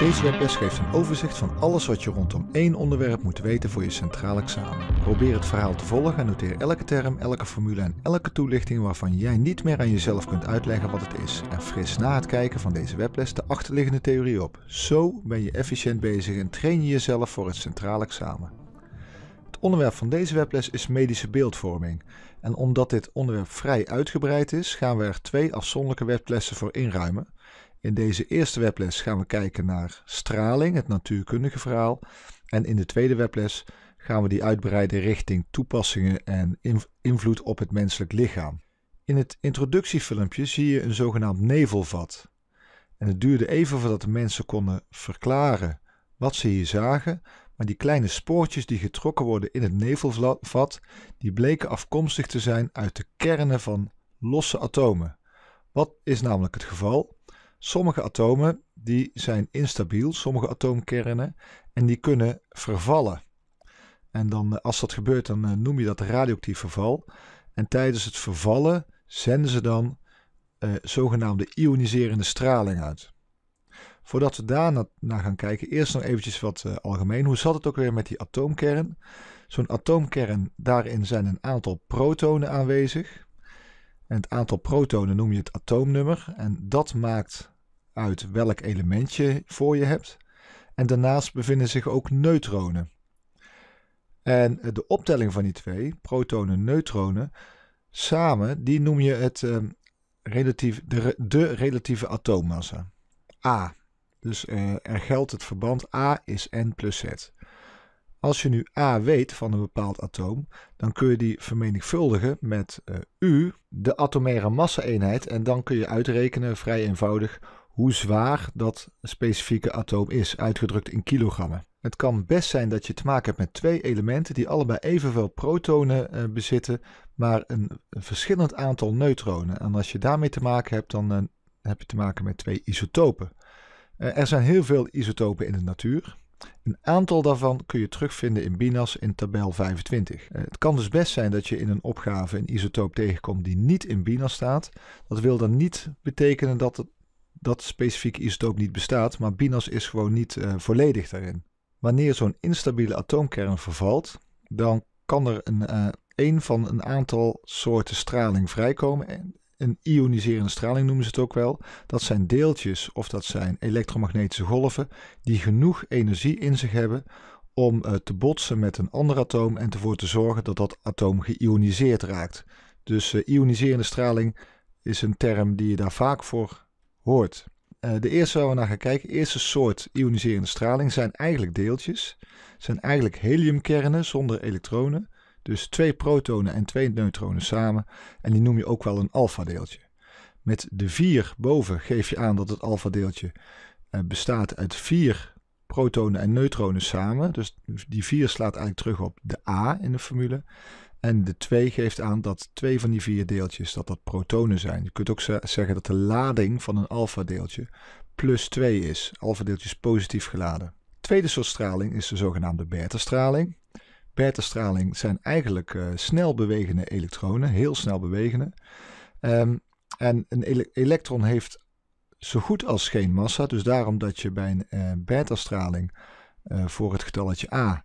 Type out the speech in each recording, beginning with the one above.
Deze webles geeft een overzicht van alles wat je rondom één onderwerp moet weten voor je centraal examen. Probeer het verhaal te volgen en noteer elke term, elke formule en elke toelichting waarvan jij niet meer aan jezelf kunt uitleggen wat het is. En fris na het kijken van deze webles de achterliggende theorie op. Zo ben je efficiënt bezig en train je jezelf voor het centraal examen. Het onderwerp van deze webles is medische beeldvorming. En omdat dit onderwerp vrij uitgebreid is, gaan we er twee afzonderlijke weblessen voor inruimen in deze eerste webles gaan we kijken naar straling, het natuurkundige verhaal. En in de tweede webles gaan we die uitbreiden richting toepassingen en invloed op het menselijk lichaam. In het introductiefilmpje zie je een zogenaamd nevelvat. En het duurde even voordat de mensen konden verklaren wat ze hier zagen, maar die kleine spoortjes die getrokken worden in het nevelvat, die bleken afkomstig te zijn uit de kernen van losse atomen. Wat is namelijk het geval? Sommige atomen die zijn instabiel, sommige atoomkernen, en die kunnen vervallen. En dan, eh, als dat gebeurt, dan eh, noem je dat radioactief verval. En tijdens het vervallen zenden ze dan eh, zogenaamde ioniserende straling uit. Voordat we daar naar gaan kijken, eerst nog eventjes wat eh, algemeen. Hoe zat het ook weer met die atoomkern? Zo'n atoomkern, daarin zijn een aantal protonen aanwezig. En het aantal protonen noem je het atoomnummer. En dat maakt uit welk element je voor je hebt. En daarnaast bevinden zich ook neutronen. En eh, de optelling van die twee, protonen en neutronen, samen, die noem je het, ehm, relatief, de, de, relatieve atoommassa. A. Dus eh, er geldt het verband A is N plus Z. Als je nu A weet van een bepaald atoom, dan kun je die vermenigvuldigen met eh, U, de atomaire massa-eenheid, en dan kun je uitrekenen vrij eenvoudig hoe zwaar dat specifieke atoom is, uitgedrukt in kilogrammen. Het kan best zijn dat je te maken hebt met twee elementen die allebei evenveel protonen eh, bezitten, maar een, verschillend aantal neutronen. En als je daarmee te maken hebt, dan eh, heb je te maken met twee isotopen. er zijn heel veel isotopen in de natuur. Een aantal daarvan kun je terugvinden in Binas in tabel 25. Eh, het kan dus best zijn dat je in een opgave een isotoop tegenkomt die niet in Binas staat. Dat wil dan niet betekenen dat dat specifieke isotoop niet bestaat, maar Binas is gewoon niet eh, volledig daarin. Wanneer zo'n instabiele atoomkern vervalt, dan kan er een, eh, een van een aantal soorten straling vrijkomen een ioniserende straling noemen ze het ook wel. Dat zijn deeltjes of dat zijn elektromagnetische golven die genoeg energie in zich hebben om eh, te botsen met een ander atoom en ervoor te zorgen dat dat atoom geïoniseerd raakt. Dus eh, ioniserende straling is een term die je daar vaak voor hoort. Eh, de eerste waar we naar gaan kijken, eerste soort ioniserende straling zijn eigenlijk deeltjes. Zijn eigenlijk heliumkernen zonder elektronen. Dus twee protonen en twee neutronen samen. En die noem je ook wel een alfadeeltje. Met de 4 boven geef je aan dat het alfadeeltje eh, bestaat uit vier protonen en neutronen samen. Dus die 4 slaat eigenlijk terug op de A in de formule. En de 2 geeft aan dat twee van die vier deeltjes dat dat protonen zijn. Je kunt ook zeggen dat de lading van een alfadeeltje plus 2 is. Alfadeeltjes positief geladen. tweede soort straling is de zogenaamde beta-straling. Beta-straling zijn eigenlijk uh, snel bewegende elektronen, heel snel bewegende. Ehm, en een elektron heeft zo goed als geen massa, dus daarom dat je bij een uh, beta-straling eh, voor het getalletje A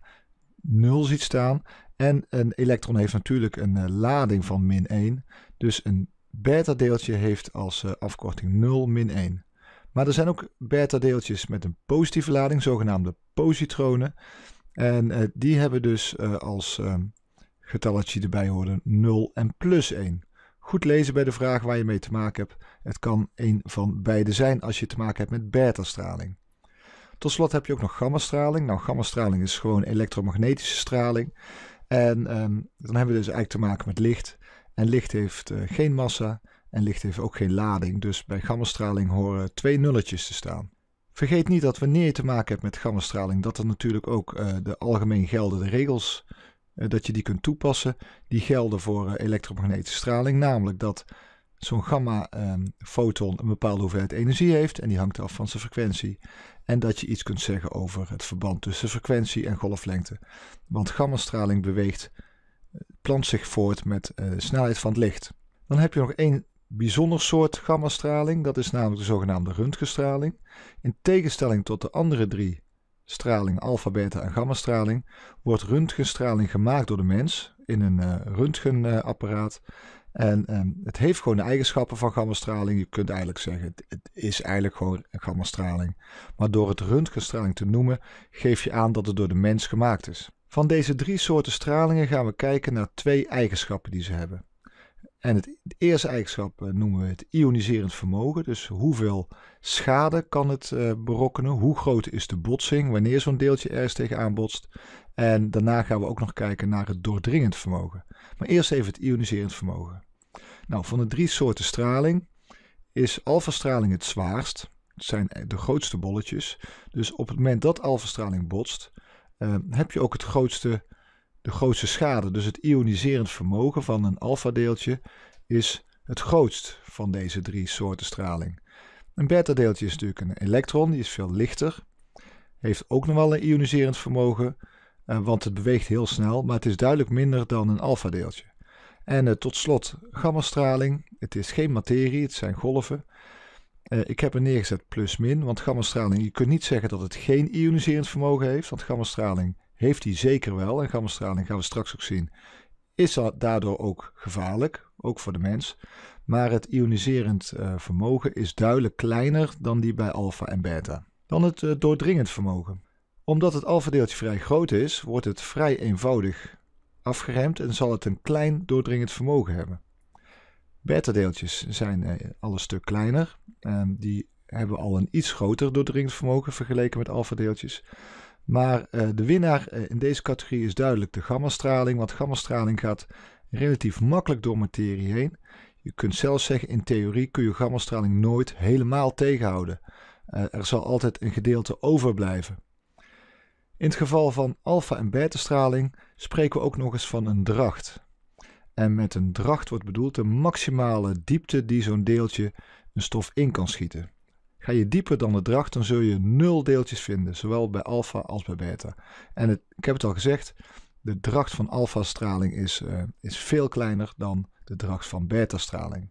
0 ziet staan. En een elektron heeft natuurlijk een lading van min 1, dus een beta-deeltje heeft als afkorting 0 min 1. Maar er zijn ook beta-deeltjes met een positieve lading, zogenaamde positronen. En eh, die hebben dus eh, als ehm, getalletje erbij horen 0 en plus 1. Goed lezen bij de vraag waar je mee te maken hebt. Het kan een van beide zijn als je te maken hebt met beta-straling. Tot slot heb je ook nog gammastraling. Nou, gammastraling is gewoon elektromagnetische straling. En ehm, dan hebben we dus eigenlijk te maken met licht. En licht heeft eh, geen massa en licht heeft ook geen lading. Dus bij gammastraling horen twee nulletjes te staan. Vergeet niet dat wanneer je te maken hebt met gammastraling, dat er natuurlijk ook eh, de algemeen geldende regels, uh, dat je die kunt toepassen. Die gelden voor eh, elektromagnetische straling, namelijk dat zo'n gamma-foton ehm, een bepaalde hoeveelheid energie heeft en die hangt af van zijn frequentie. En dat je iets kunt zeggen over het verband tussen frequentie en golflengte. Want gammastraling beweegt, plant zich voort met de snelheid van het licht. Dan heb je nog één bijzonder soort gammastraling, dat is namelijk de zogenaamde röntgenstraling. In tegenstelling tot de andere drie straling, alfa, beta en gammastraling, wordt röntgenstraling gemaakt door de mens in een uh, röntgenapparaat. En ehm, het heeft gewoon de eigenschappen van gammastraling. Je kunt eigenlijk zeggen, het, is eigenlijk gewoon een gammastraling. Maar door het röntgenstraling te noemen, geef je aan dat het door de mens gemaakt is. Van deze drie soorten stralingen gaan we kijken naar twee eigenschappen die ze hebben. En het eerste eigenschap eh, noemen we het ioniserend vermogen. Dus hoeveel schade kan het uh, berokkenen? Hoe groot is de botsing wanneer zo'n deeltje ergens tegenaan botst? En daarna gaan we ook nog kijken naar het doordringend vermogen. Maar eerst even het ioniserend vermogen. Nou, van de drie soorten straling is alfastraling het zwaarst. Het zijn eh, de grootste bolletjes. Dus op het moment dat alfa-straling botst, heb je ook het grootste de grootste schade. Dus het ioniserend vermogen van een alfa-deeltje is het grootst van deze drie soorten straling. Een beta-deeltje is natuurlijk een elektron, die is veel lichter. Heeft ook nog wel een ioniserend vermogen, eh, want het beweegt heel snel, maar het is duidelijk minder dan een alfa-deeltje. En eh, tot slot gammastraling. Het is geen materie, het zijn golven. Eh, ik heb er neergezet plus min, want gammastraling, je kunt niet zeggen dat het geen ioniserend vermogen heeft, want gammastraling heeft hij zeker wel. En gammastraling gaan we straks ook zien. Is dat daardoor ook gevaarlijk, ook voor de mens. Maar het ioniserend eh, vermogen is duidelijk kleiner dan die bij alfa en beta. Dan het eh, doordringend vermogen. Omdat het alfadeeltje vrij groot is, wordt het vrij eenvoudig afgeremd en zal het een klein doordringend vermogen hebben. Beta-deeltjes zijn uh, al een stuk kleiner. Ehm, die hebben al een iets groter doordringend vermogen vergeleken met alfadeeltjes. deeltjes maar eh, de winnaar eh, in deze categorie is duidelijk de gammastraling, want gammastraling gaat relatief makkelijk door materie heen. Je kunt zelfs zeggen, in theorie kun je gammastraling nooit helemaal tegenhouden. Eh, er zal altijd een gedeelte overblijven. In het geval van alfa- en beta-straling spreken we ook nog eens van een dracht. En met een dracht wordt bedoeld de maximale diepte die zo'n deeltje een stof in kan schieten. Ga je dieper dan de dracht, dan zul je nul deeltjes vinden, zowel bij alfa als bij beta. En het, ik heb het al gezegd, de dracht van alfa-straling is, eh, is veel kleiner dan de dracht van beta-straling.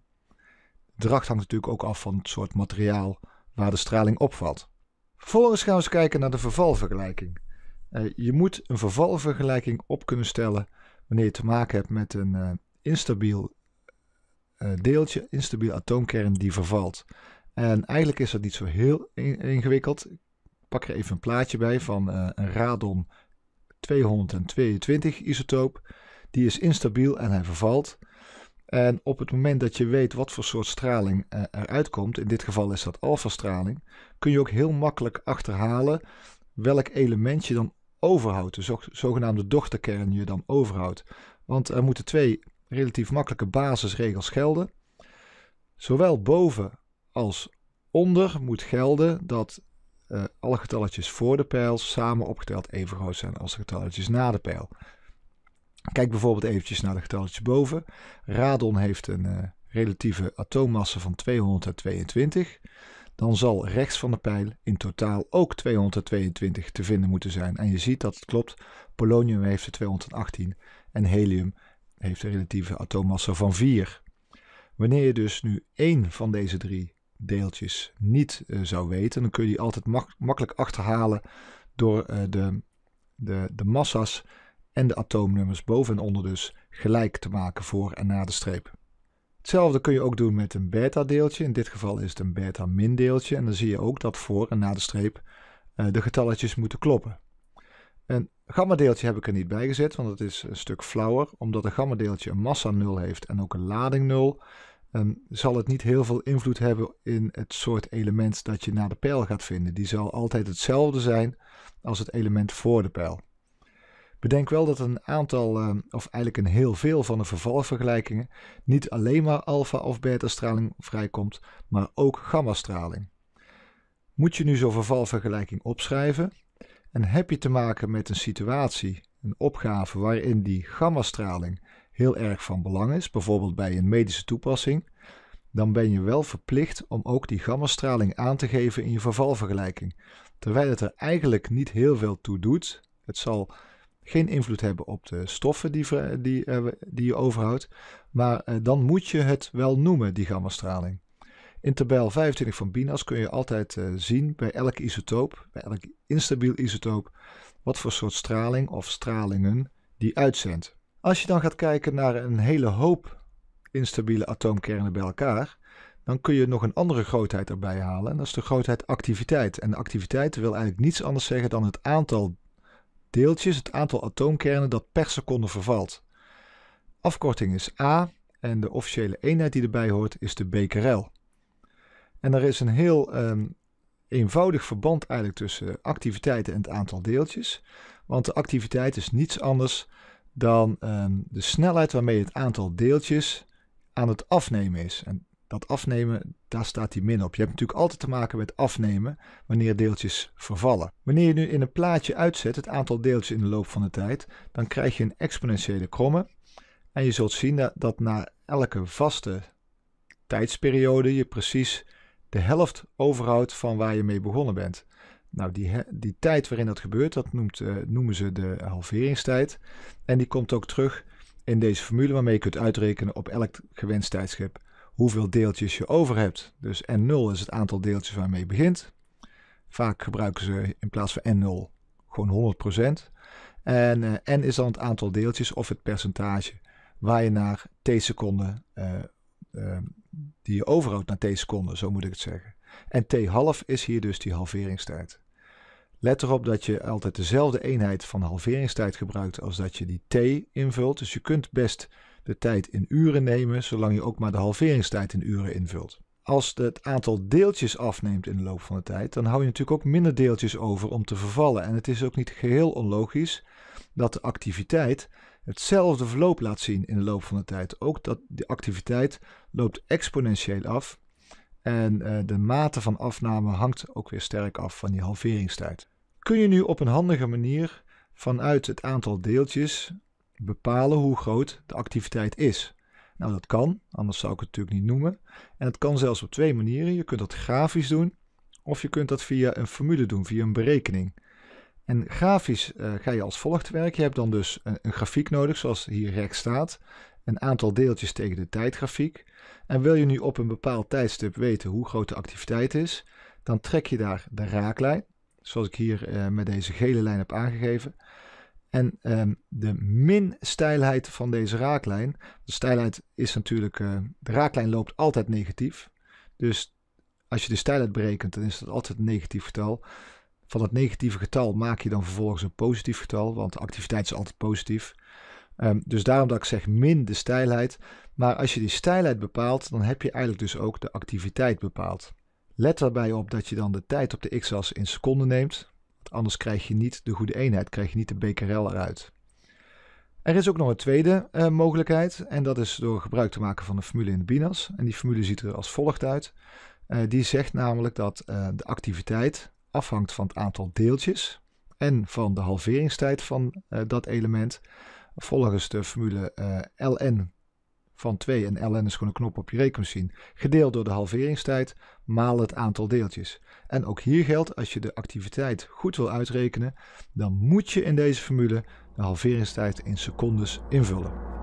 De dracht hangt natuurlijk ook af van het soort materiaal waar de straling opvalt. Vervolgens gaan we eens kijken naar de vervalvergelijking. Eh, je moet een vervalvergelijking op kunnen stellen wanneer je te maken hebt met een eh, instabiel deeltje, instabiel atoomkern die vervalt. En eigenlijk is dat niet zo heel ingewikkeld. Ik pak er even een plaatje bij van eh, een radon 222 isotoop. Die is instabiel en hij vervalt. En op het moment dat je weet wat voor soort straling eh, eruit komt, in dit geval is dat alfa-straling, kun je ook heel makkelijk achterhalen welk element je dan overhoudt, de zogenaamde dochterkern je dan overhoudt. Want er moeten twee relatief makkelijke basisregels gelden. Zowel boven als onder moet gelden dat eh, alle getalletjes voor de pijl samen opgeteld even groot zijn als de getalletjes na de pijl. Kijk bijvoorbeeld eventjes naar de getalletjes boven. Radon heeft een eh, relatieve atoommassa van 222. Dan zal rechts van de pijl in totaal ook 222 te vinden moeten zijn. En je ziet dat het klopt. Polonium heeft er 218 en helium heeft een relatieve atoommassa van 4. Wanneer je dus nu één van deze drie deeltjes niet eh, zou weten, dan kun je die altijd makkelijk achterhalen door eh, de, de, de massa's en de atoomnummers boven en onder dus gelijk te maken voor en na de streep. Hetzelfde kun je ook doen met een beta-deeltje. In dit geval is het een beta-min-deeltje. En dan zie je ook dat voor en na de streep eh, de getalletjes moeten kloppen. Een gamma-deeltje heb ik er niet bij gezet, want het is een stuk flauwer. Omdat een gamma-deeltje een massa 0 heeft en ook een lading 0, Ehm, zal het niet heel veel invloed hebben in het soort element dat je na de pijl gaat vinden. Die zal altijd hetzelfde zijn als het element voor de pijl. Bedenk wel dat een aantal, ehm, of eigenlijk een heel veel van de vervalvergelijkingen, niet alleen maar alfa- of beta-straling vrijkomt, maar ook gammastraling. Moet je nu zo'n vervalvergelijking opschrijven? En heb je te maken met een situatie, een opgave waarin die gammastraling heel erg van belang is, bijvoorbeeld bij een medische toepassing, dan ben je wel verplicht om ook die gammastraling aan te geven in je vervalvergelijking. Terwijl het er eigenlijk niet heel veel toe doet. Het zal geen invloed hebben op de stoffen die, die, eh, die je overhoudt, maar eh, dan moet je het wel noemen, die gammastraling. In tabel 25 van BINAS kun je altijd eh, zien bij elk isotoop, bij elk instabiel isotoop, wat voor soort straling of stralingen die uitzendt. Als je dan gaat kijken naar een hele hoop instabiele atoomkernen bij elkaar, dan kun je nog een andere grootheid erbij halen. En dat is de grootheid activiteit. En activiteit wil eigenlijk niets anders zeggen dan het aantal deeltjes, het aantal atoomkernen dat per seconde vervalt. Afkorting is A en de officiële eenheid die erbij hoort is de becquerel. En er is een heel ehm, eenvoudig verband eigenlijk tussen activiteiten en het aantal deeltjes. Want de activiteit is niets anders dan ehm, de snelheid waarmee het aantal deeltjes aan het afnemen is. En dat afnemen, daar staat die min op. Je hebt natuurlijk altijd te maken met afnemen wanneer deeltjes vervallen. Wanneer je nu in een plaatje uitzet het aantal deeltjes in de loop van de tijd, dan krijg je een exponentiële kromme. En je zult zien dat na elke vaste tijdsperiode je precies de helft overhoudt van waar je mee begonnen bent. Nou, die, die tijd waarin dat gebeurt, dat noemt, eh, noemen ze de halveringstijd. En die komt ook terug in deze formule waarmee je kunt uitrekenen op elk gewenst tijdschip hoeveel deeltjes je over hebt. Dus N0 is het aantal deeltjes waarmee je begint. Vaak gebruiken ze in plaats van N0 gewoon 100%. En eh, N is dan het aantal deeltjes of het percentage waar je naar t seconden, eh, die je overhoudt naar t seconden, zo moet ik het zeggen. En t half is hier dus die halveringstijd. Let erop dat je altijd dezelfde eenheid van halveringstijd gebruikt als dat je die t invult. Dus je kunt best de tijd in uren nemen, zolang je ook maar de halveringstijd in uren invult. Als het aantal deeltjes afneemt in de loop van de tijd, dan hou je natuurlijk ook minder deeltjes over om te vervallen. En het is ook niet geheel onlogisch dat de activiteit hetzelfde verloop laat zien in de loop van de tijd. Ook dat de activiteit loopt exponentieel af. En eh, de mate van afname hangt ook weer sterk af van die halveringstijd kun je nu op een handige manier vanuit het aantal deeltjes bepalen hoe groot de activiteit is. Nou, dat kan, anders zou ik het natuurlijk niet noemen. En het kan zelfs op twee manieren. Je kunt dat grafisch doen, of je kunt dat via een formule doen, via een berekening. En grafisch eh, ga je als volgt werken. Je hebt dan dus een, een grafiek nodig, zoals hier rechts staat. Een aantal deeltjes tegen de tijdgrafiek. En wil je nu op een bepaald tijdstip weten hoe groot de activiteit is, dan trek je daar de raaklijn zoals ik hier eh, met deze gele lijn heb aangegeven. En ehm, de min-stijlheid van deze raaklijn, de stijlheid is natuurlijk, eh, de raaklijn loopt altijd negatief. Dus als je de stijlheid berekent, dan is dat altijd een negatief getal. Van dat negatieve getal maak je dan vervolgens een positief getal, want de activiteit is altijd positief. Ehm, dus daarom dat ik zeg min de stijlheid. Maar als je die stijlheid bepaalt, dan heb je eigenlijk dus ook de activiteit bepaald. Let daarbij op dat je dan de tijd op de x-as in seconden neemt, want anders krijg je niet de goede eenheid, krijg je niet de becquerel eruit. Er is ook nog een tweede eh, mogelijkheid en dat is door gebruik te maken van de formule in de BINAS. En die formule ziet er als volgt uit. Eh, die zegt namelijk dat eh, de activiteit afhangt van het aantal deeltjes en van de halveringstijd van dat element volgens de formule ln van 2 en ln is gewoon een knop op je rekenmachine, gedeeld door de halveringstijd, maal het aantal deeltjes. En ook hier geldt, als je de activiteit goed wil uitrekenen, dan moet je in deze formule de halveringstijd in secondes invullen.